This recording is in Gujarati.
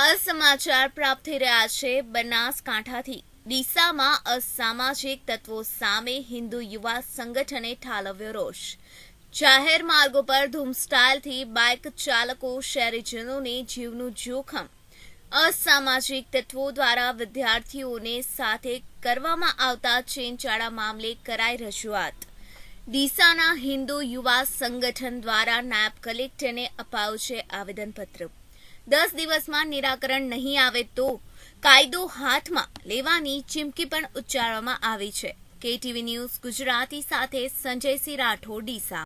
હાલ સમાચાર પ્રાપ્ત થઈ રહ્યા છે બનાસકાંઠાથી ડીસામાં અસામાજિક તત્વો સામે હિન્દુ યુવા સંગઠને ઠાલવ્યો રોષ જાહેર માર્ગો પર ધૂમસ્ટાઇલથી સ્ટાઇલથી બાઇક ચાલકો શહેરીજનોને જીવનું જોખમ અસામાજિક તત્વો દ્વારા વિદ્યાર્થીઓને સાથે કરવામાં આવતા ચેનચાળા મામલે કરાઈ રજૂઆત ડીસાના હિન્દુ યુવા સંગઠન દ્વારા નાયબ કલેક્ટરને અપાયું છે આવેદનપત્ર દસ દિવસમાં નિરાકરણ નહીં આવે તો કાયદો હાથમાં લેવાની ચીમકી પણ ઉચ્ચારવામાં આવી છે કેટીવી ન્યૂઝ ગુજરાતી સાથે સંજયસિંહ રાઠોડ ડીસા